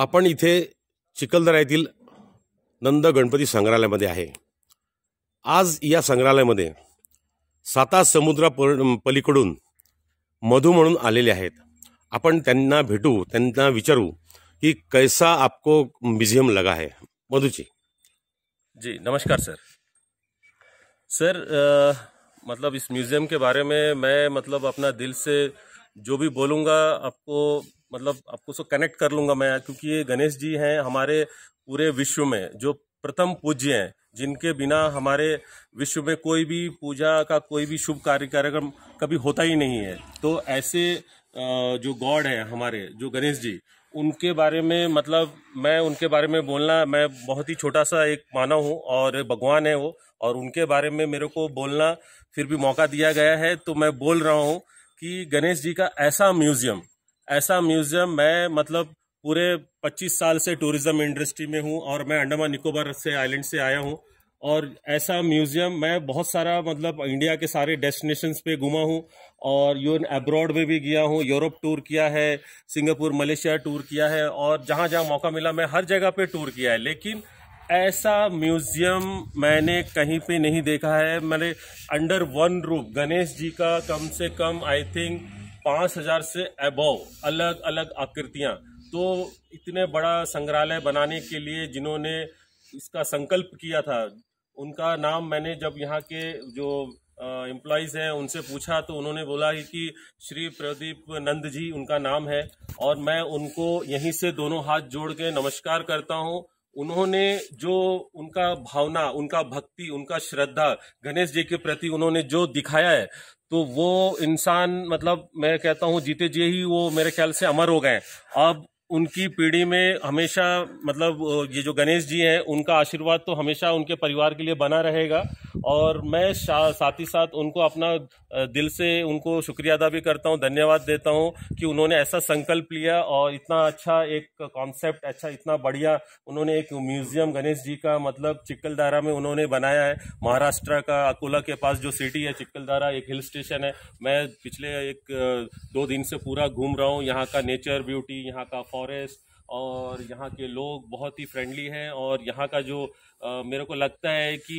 अपन इधे चिखलदरा नंद गणपति संग्रहालय आहे आज या संग्रहालय साता समुद्रा अं, पलीकडून मधू म्हणून आलेले आहेत आपण त्यांना भेटू त्यांना कि कैसा आपको म्यूजियम लगा है मधुची जी नमस्कार सर सर आ, मतलब इस म्यूजियम के बारे में मैं मतलब अपना दिल से जो भी बोलूँगा आपको मतलब आपको उसको कनेक्ट कर लूंगा मैं क्योंकि ये गणेश जी हैं हमारे पूरे विश्व में जो प्रथम पूज्य हैं जिनके बिना हमारे विश्व में कोई भी पूजा का कोई भी शुभ कार्य कार्यक्रम कभी होता ही नहीं है तो ऐसे जो गॉड हैं हमारे जो गणेश जी उनके बारे में मतलब मैं उनके बारे में बोलना मैं बहुत ही छोटा सा एक मानव हूँ और भगवान है वो और उनके बारे में मेरे को बोलना फिर भी मौका दिया गया है तो मैं बोल रहा हूँ कि गणेश जी का ऐसा म्यूज़ियम ऐसा म्यूजियम मैं मतलब पूरे 25 साल से टूरिज्म इंडस्ट्री में हूँ और मैं अंडमान निकोबार से आइलैंड से आया हूँ और ऐसा म्यूजियम मैं बहुत सारा मतलब इंडिया के सारे डेस्टिनेशंस पे घुमा हूँ और यून अब्रॉड में भी गया हूँ यूरोप टूर किया है सिंगापुर मलेशिया टूर किया है और जहाँ जहाँ मौका मिला मैं हर जगह पे टूर किया है लेकिन ऐसा म्यूजियम मैंने कहीं पे नहीं देखा है मैंने अंडर वन रूप गणेश जी का कम से कम आई थिंक पाँच हज़ार से अबव अलग अलग आकृतियाँ तो इतने बड़ा संग्रहालय बनाने के लिए जिन्होंने इसका संकल्प किया था उनका नाम मैंने जब यहाँ के जो एम्प्लॉयज़ हैं उनसे पूछा तो उन्होंने बोला कि श्री प्रदीप नंद जी उनका नाम है और मैं उनको यहीं से दोनों हाथ जोड़ के नमस्कार करता हूँ उन्होंने जो उनका भावना उनका भक्ति उनका श्रद्धा गणेश जी के प्रति उन्होंने जो दिखाया है तो वो इंसान मतलब मैं कहता हूँ जीते जी ही वो मेरे ख्याल से अमर हो गए अब उनकी पीढ़ी में हमेशा मतलब ये जो गणेश जी हैं उनका आशीर्वाद तो हमेशा उनके परिवार के लिए बना रहेगा और मैं साथ ही साथ उनको अपना दिल से उनको शुक्रिया अदा भी करता हूँ धन्यवाद देता हूँ कि उन्होंने ऐसा संकल्प लिया और इतना अच्छा एक कॉन्सेप्ट अच्छा इतना बढ़िया उन्होंने एक म्यूज़ियम गणेश जी का मतलब चिक्कलदारा में उन्होंने बनाया है महाराष्ट्र का अकोला के पास जो सिटी है चिक्कलदारा एक हिल स्टेशन है मैं पिछले एक दो दिन से पूरा घूम रहा हूँ यहाँ का नेचर ब्यूटी यहाँ का फॉरेस्ट और यहाँ के लोग बहुत ही फ्रेंडली हैं और यहाँ का जो आ, मेरे को लगता है कि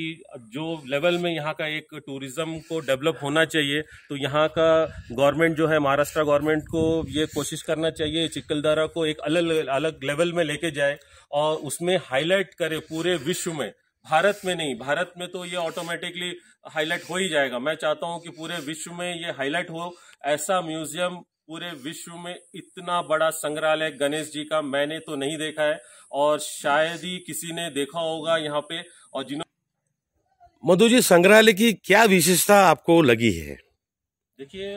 जो लेवल में यहाँ का एक टूरिज़्म को डेवलप होना चाहिए तो यहाँ का गवर्नमेंट जो है महाराष्ट्र गवर्नमेंट को ये कोशिश करना चाहिए चिकलदारा को एक अलग अलग लेवल में लेके जाए और उसमें हाईलाइट करे पूरे विश्व में भारत में नहीं भारत में तो ये ऑटोमेटिकली हाईलाइट हो ही जाएगा मैं चाहता हूँ कि पूरे विश्व में ये हाईलाइट हो ऐसा म्यूजियम पूरे विश्व में इतना बड़ा संग्रहालय गणेश जी का मैंने तो नहीं देखा है और शायद ही किसी ने देखा होगा यहाँ पे और जिन्होंने मधु जी संग्रहालय की क्या विशेषता आपको लगी है देखिए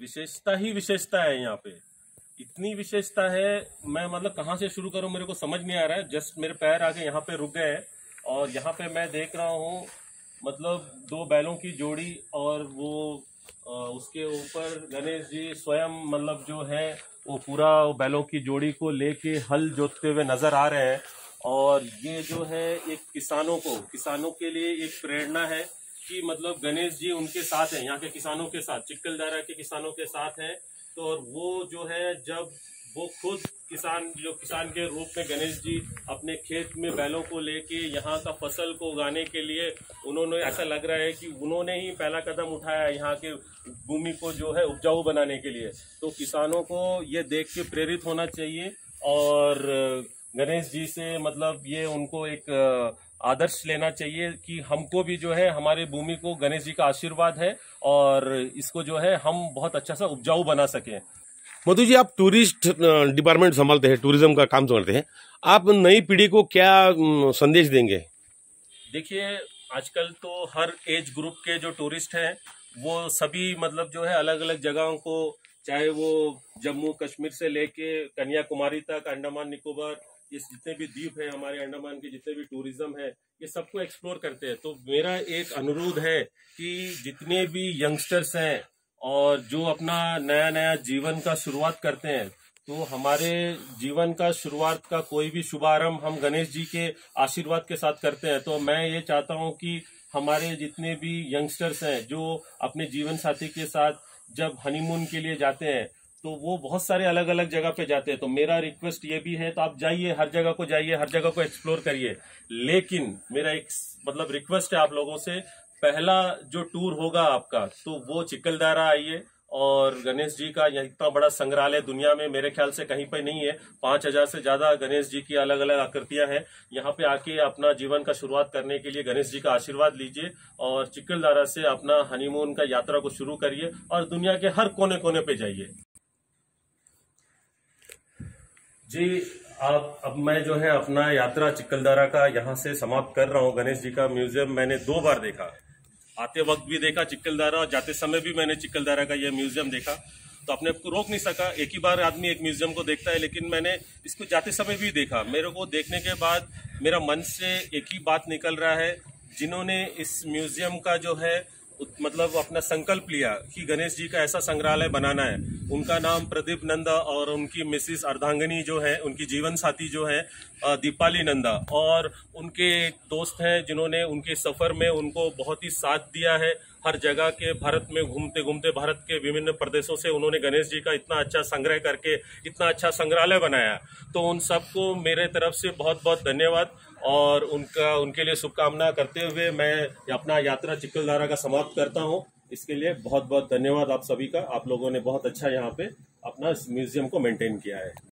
विशेषता ही विशेषता है यहाँ पे इतनी विशेषता है मैं मतलब कहाँ से शुरू करूँ मेरे को समझ नहीं आ रहा है जस्ट मेरे पैर आगे यहाँ पे रुक गए हैं और यहाँ पे मैं देख रहा हूँ मतलब दो बैलों की जोड़ी और वो उसके ऊपर गणेश जी स्वयं मतलब जो है वो पूरा बैलों की जोड़ी को लेके हल जोतते हुए नजर आ रहे हैं और ये जो है एक किसानों को किसानों के लिए एक प्रेरणा है कि मतलब गणेश जी उनके साथ हैं यहाँ के किसानों के साथ चिक्कल दारा के किसानों के साथ हैं तो और वो जो है जब वो खुद किसान जो किसान के रूप में गणेश जी अपने खेत में बैलों को लेके यहाँ का फसल को उगाने के लिए उन्होंने ऐसा लग रहा है कि उन्होंने ही पहला कदम उठाया यहाँ के भूमि को जो है उपजाऊ बनाने के लिए तो किसानों को ये देख के प्रेरित होना चाहिए और गणेश जी से मतलब ये उनको एक आदर्श लेना चाहिए कि हमको भी जो है हमारे भूमि को गणेश जी का आशीर्वाद है और इसको जो है हम बहुत अच्छा सा उपजाऊ बना सकें मधु जी आप टूरिस्ट डिपार्टमेंट संभालते हैं टूरिज्म का काम संभालते हैं आप नई पीढ़ी को क्या संदेश देंगे देखिए आजकल तो हर एज ग्रुप के जो टूरिस्ट हैं वो सभी मतलब जो है अलग अलग जगहों को चाहे वो जम्मू कश्मीर से लेके कन्याकुमारी तक अंडमान निकोबार ये जितने भी द्वीप हैं हमारे अंडमान के जितने भी टूरिज्म है ये सबको एक्सप्लोर करते हैं तो मेरा एक अनुरोध है कि जितने भी यंगस्टर्स हैं और जो अपना नया नया जीवन का शुरुआत करते हैं तो हमारे जीवन का शुरुआत का कोई भी शुभारंभ हम गणेश जी के आशीर्वाद के साथ करते हैं तो मैं ये चाहता हूँ कि हमारे जितने भी यंगस्टर्स हैं जो अपने जीवन साथी के साथ जब हनीमून के लिए जाते हैं तो वो बहुत सारे अलग अलग जगह पे जाते हैं तो मेरा रिक्वेस्ट ये भी है तो आप जाइए हर जगह को जाइए हर जगह को एक्सप्लोर करिए लेकिन मेरा एक मतलब रिक्वेस्ट है आप लोगों से पहला जो टूर होगा आपका तो वो चिकलदारा आइए और गणेश जी का इतना बड़ा संग्रहालय दुनिया में मेरे ख्याल से कहीं पर नहीं है पांच हजार से ज्यादा गणेश जी की अलग अलग आकृतियां हैं यहाँ पे आके अपना जीवन का शुरुआत करने के लिए गणेश जी का आशीर्वाद लीजिए और चिकलदारा से अपना हनीमून का यात्रा को शुरू करिए और दुनिया के हर कोने कोने पे जाइए जी आप अब मैं जो है अपना यात्रा चिकलदारा का यहाँ से समाप्त कर रहा हूँ गणेश जी का म्यूजियम मैंने दो बार देखा आते वक्त भी देखा चिक्कलदारा और जाते समय भी मैंने चिक्कलदारा का यह म्यूजियम देखा तो अपने को रोक नहीं सका एक ही बार आदमी एक म्यूजियम को देखता है लेकिन मैंने इसको जाते समय भी देखा मेरे को देखने के बाद मेरा मन से एक ही बात निकल रहा है जिन्होंने इस म्यूजियम का जो है मतलब अपना संकल्प लिया कि गणेश जी का ऐसा संग्रहालय बनाना है उनका नाम प्रदीप नंदा और उनकी मिसिस अर्धांगनी जो है उनकी जीवन साथी जो है दीपाली नंदा और उनके एक दोस्त हैं जिन्होंने उनके सफ़र में उनको बहुत ही साथ दिया है हर जगह के भारत में घूमते घूमते भारत के विभिन्न प्रदेशों से उन्होंने गणेश जी का इतना अच्छा संग्रह करके इतना अच्छा संग्रहालय बनाया तो उन सबको मेरे तरफ से बहुत बहुत धन्यवाद और उनका उनके लिए शुभकामना करते हुए मैं अपना यात्रा चिक्कलधारा का समाप्त करता हूँ इसके लिए बहुत बहुत धन्यवाद आप सभी का आप लोगों ने बहुत अच्छा यहाँ पे अपना म्यूजियम को मेंटेन किया है